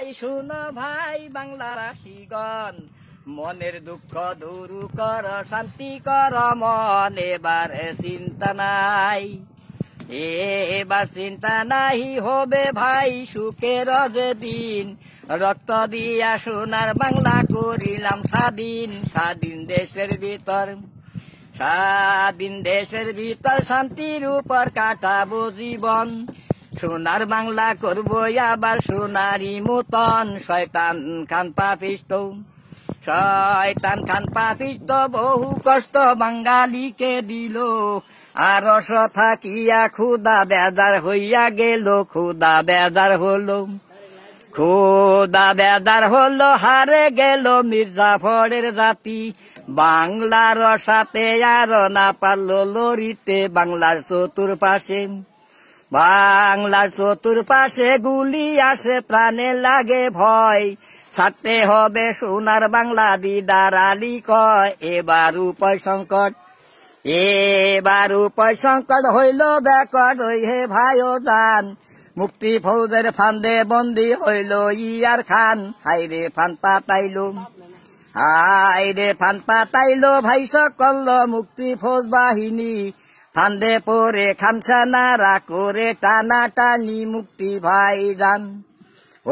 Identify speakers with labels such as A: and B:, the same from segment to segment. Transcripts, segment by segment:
A: এই শুনো ভাই বাংলাবাসীগণ মনের দুঃখ দূর কর শান্তি কর মন এবার চিন্তা নাই এবার চিন্তা নাই হবে ভাই সুখের দিন রক্ত দিয়া সোনার বাংলা করিলাম স্বাধীন স্বাধীন দেশের ভিতর স্বাধীন দেশের ভিতর শান্তির উপর কাটাবো জীবন সোনার বাংলা করব আবার সোনারি মতন শয়তান খান পাপিষ্ট শয়তান খান পাপিষ্ট বহু কষ্ট বাঙালিকে দিল আর থাকিয়া খুদা বেদার হইয়া গেল খুদা বেদার হলো খুদা বেদার হলো হারে গেল মির্জাফরের জাতি বাংলার সাথে আর না পারল লরিতে বাংলার চতুর্পাশে বাংলার চতুর্পাশে গুলি আসে প্রাণে লাগে ভয় ছাড়তে হবে সোনার বাংলা দিদার আলি কয় এবার উপায় সংকট এবার উপায় সংকট হইল ব্যাকট ওই হে ভাই দান মুক্তি ফৌজের ফান্দে বন্দি হইল ইয়ার খান হাইরে ফান পাতাইল হাইরে ফান পাতাইল ভাই সকল মুক্তি ফৌজ বাহিনী ফান্দে পরে খামসানারা করে টানা টানি মুক্তি ভাই যান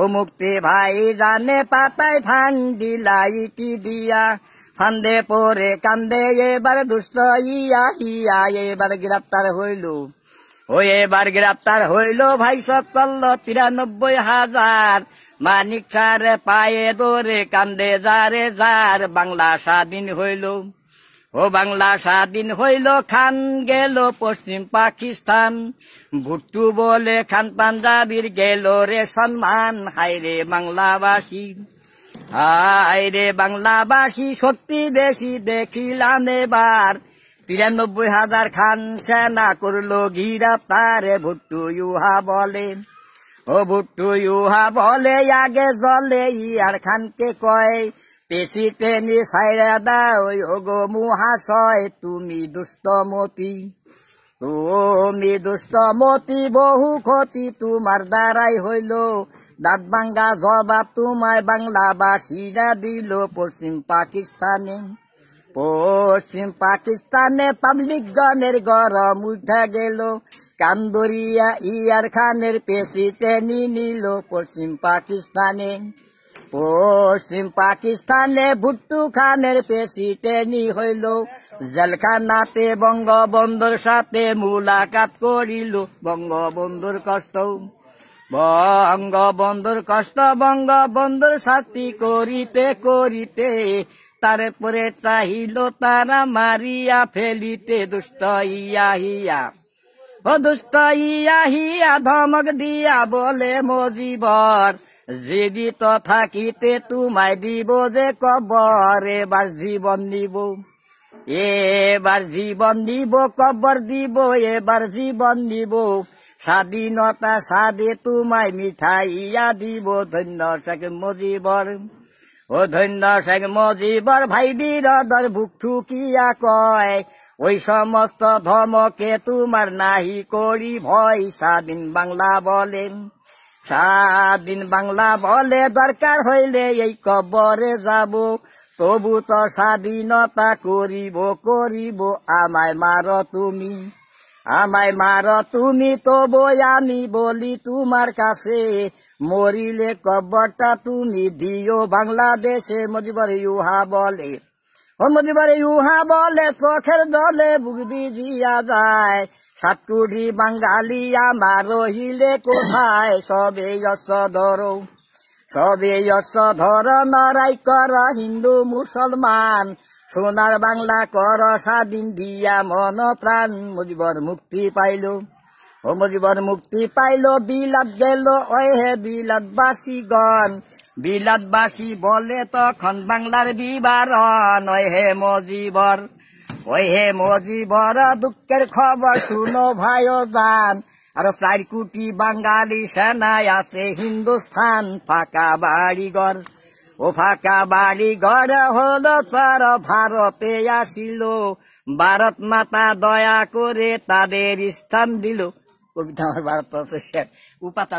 A: ও মুক্তি ভাই জানে পাতায় ফান্ডি লাইটি দিয়া ফান্দে পরে কান্দে এবার দুষ্ট ইয়া হিয়া এবার গ্রেপ্তার হইল ও এবার গ্রেপ্তার হইল ভাই সকল তিরানব্বই হাজার মানিক সারে পায়ে দরে কান্দে যারে যার বাংলা স্বাধীন হইল ও বাংলা স্বাধীন হইল খান গেল পশ্চিম পাকিস্তান ভুট্টু বলে খান পাঞ্জাবির গেল রে সম্মান হাইরে বাংলাবাসী হাইরে বাংলাবাসী সত্যি দেশি দেখিলাম এবার তিরানব্বই হাজার খান সেনা করলো গিরাফতারে ভুট্টু ইউহা বলে ও ভুট্টু ইউহা বলে আগে জলে ইয়ার খানকে কয় পেশিতে নিশাইরা দাও গো মুহাশয় তুমি দুষ্টমতি তুমি দুষ্টমতি বহু ক্ষতি তোমার দ্বারাই হইল দাঁত বাঙ্গা জবাব তোমায় বাংলাবাসীরা দিল পশ্চিম পাকিস্তানে পশ্চিম পাকিস্তানে পাবলিক গণের গরম উঠে গেল কান্দরিয়া ইয়ার খানের পেশিতে নিল পশ্চিম পাকিস্তানে পশ্চিম পাকিস্তানে ভুট্টু খানের পেসিটেনি হইল জেলখানাতে বঙ্গবন্ধুর সাথে মুলাকাত করিল বঙ্গবন্ধুর কষ্ট বঙ্গবন্ধুর কষ্ট বঙ্গবন্ধুর সাথে করিতে করিতে তারপরে চাহিল তারা মারিয়া ফেলিতে দুষ্ট ইয়া হিয়া ও দুষ্ট ইয়া হিয়া ধমক দিয়া বলে মজিবর জীবিত থাকিতে তোমায় দিব যে কবর এবার জীবন নিব এবার জীবন নিব কবর দিব এবার জীবন নিব স্বাধীনতা সাদে তোমায় মিঠাইয়া দিব ধন্য শেখ মজিবর ও ধন্য শেখ মজিবর ভাই বিরদর ভুক ঠুকিয়া কয় ওই সমস্ত ধমকে তোমার নাহি করি ভয় স্বাধীন বাংলা বলেন স্বাধীন বাংলা বলে দরকার হইলে এই কবরে যাব তবু তো স্বাধীনতা করিব করিব আমায় মার তুমি আমায় মার তুমি তবু আমি বলি তোমার কাছে মরিলে কবরটা তুমি দিও বাংলাদেশে মজিবর ইউহা বলে অন্যদিবার ইউহা বলে চোখের দলে বুগদি দিয়া যায় সাতকুটি বাঙালি আমার রহিলে কোথায় সবে যশ ধরো সবে যশ ধর নরাই কর হিন্দু মুসলমান সোনার বাংলা কর স্বাধীন দিয়া মন প্রাণ মুজিবর মুক্তি পাইল ও মুজিবর মুক্তি পাইল বিলাপ গেল ওহে বিলাপ গণ বিলাতবাসী বলে তখন বাংলার বিবার নয় হে মজিবর ওই হে মজিবর দুঃখের খবর শুনো ভাইও জান আর চার কোটি বাঙালি সেনায় আছে হিন্দুস্থান ফাঁকা বাড়িঘর ও ফাঁকা বাড়িঘর হল তার ভারতে আসিল ভারত মাতা দয়া করে তাদের স্থান দিল কবিতা আমার ভারত ও